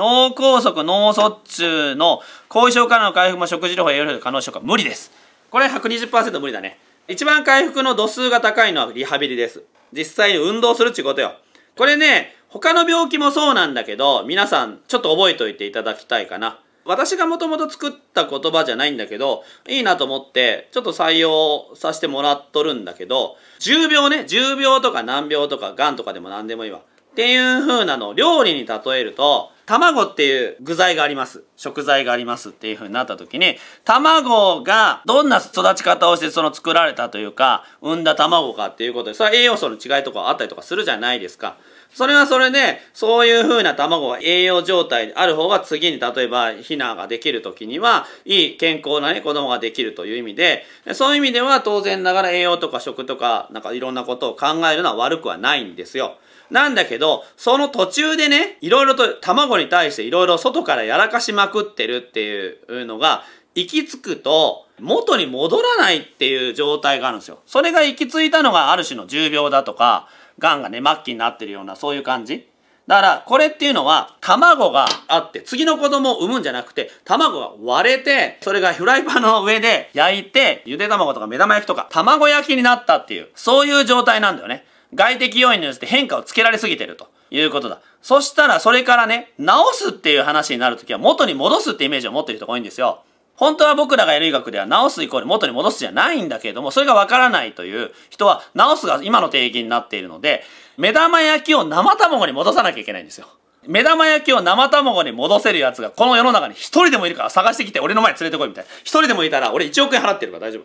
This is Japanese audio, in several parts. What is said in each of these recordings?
脳梗塞、脳卒中の後遺症からの回復も食事療法やる可能性か無理です。これ120%無理だね。一番回復の度数が高いのはリハビリです。実際に運動するってことよ。これね、他の病気もそうなんだけど、皆さんちょっと覚えておいていただきたいかな。私がもともと作った言葉じゃないんだけど、いいなと思って、ちょっと採用させてもらっとるんだけど、重病ね、重病とか難病とか癌とかでも何でもいいわ。っていう風なのを料理に例えると、卵っていう具材があります。食材がありますっていう風になった時に、卵がどんな育ち方をしてその作られたというか、産んだ卵かっていうことで、それは栄養素の違いとかあったりとかするじゃないですか。それはそれで、そういう風な卵は栄養状態である方が次に例えばヒナができる時には、いい健康なね、子供ができるという意味で、そういう意味では当然ながら栄養とか食とか、なんかいろんなことを考えるのは悪くはないんですよ。なんだけど、その途中でね、いろいろと卵に対していろいろ外からやらかしまくってるっていうのが、行き着くと、元に戻らないっていう状態があるんですよ。それが行き着いたのがある種の重病だとか、癌がね、末期になってるような、そういう感じ。だから、これっていうのは、卵があって、次の子供を産むんじゃなくて、卵が割れて、それがフライパンの上で焼いて、ゆで卵とか目玉焼きとか、卵焼きになったっていう、そういう状態なんだよね。外的要因によって変化をつけられすぎてるということだ。そしたらそれからね、直すっていう話になるときは元に戻すってイメージを持ってる人が多いんですよ。本当は僕らがやる医学では直すイコール元に戻すじゃないんだけれども、それがわからないという人は直すが今の定義になっているので、目玉焼きを生卵に戻さなきゃいけないんですよ。目玉焼きを生卵に戻せるやつがこの世の中に一人でもいるから探してきて俺の前に連れてこいみたいな。一人でもいたら俺1億円払ってるから大丈夫。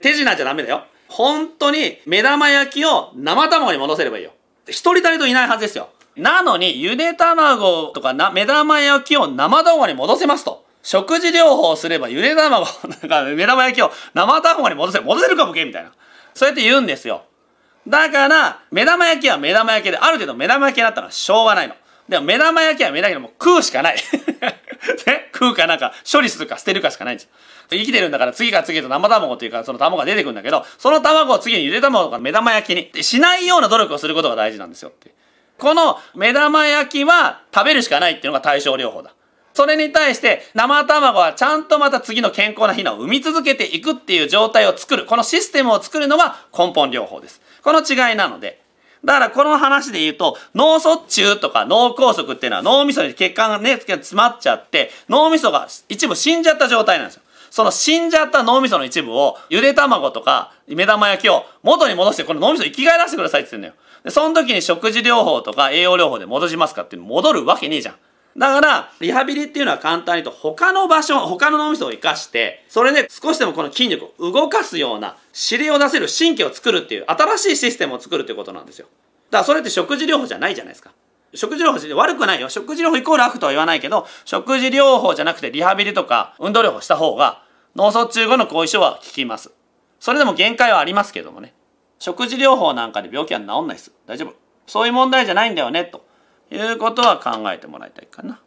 手品じゃダメだよ。本当に目玉焼きを生卵に戻せればいいよ。一人たりといないはずですよ。なのに、ゆで卵とかな、目玉焼きを生卵に戻せますと。食事療法すればゆで卵、なんか目玉焼きを生卵に戻せ、戻せるかもけみたいな。そうやって言うんですよ。だから、目玉焼きは目玉焼きで、ある程度目玉焼きになったらしょうがないの。でも目玉焼きは目玉焼きでもう食うしかない。で、食うかなんか処理するか捨てるかしかないんですよ。生きてるんだから次から次へと生卵っていうかその卵が出てくるんだけど、その卵を次にゆで卵とか目玉焼きにしないような努力をすることが大事なんですよって。この目玉焼きは食べるしかないっていうのが対症療法だ。それに対して生卵はちゃんとまた次の健康なヒナを生み続けていくっていう状態を作る。このシステムを作るのが根本療法です。この違いなので、だからこの話で言うと、脳卒中とか脳梗塞っていうのは脳みそに血管がね、詰まっちゃって、脳みそが一部死んじゃった状態なんですよ。その死んじゃった脳みその一部を、ゆで卵とか、目玉焼きを元に戻して、この脳みそ生き返らせてくださいって言ってんだよ。で、その時に食事療法とか栄養療法で戻しますかって戻るわけねえじゃん。だから、リハビリっていうのは簡単に言うと、他の場所、他の脳みそを活かして、それで少しでもこの筋肉を動かすような、指令を出せる神経を作るっていう、新しいシステムを作るっていうことなんですよ。だからそれって食事療法じゃないじゃないですか。食事療法悪くないよ。食事療法イコールアフとは言わないけど、食事療法じゃなくてリハビリとか運動療法した方が、脳卒中後の後遺症は効きます。それでも限界はありますけどもね。食事療法なんかで病気は治んないです。大丈夫。そういう問題じゃないんだよね、と。いうことは考えてもらいたいかな。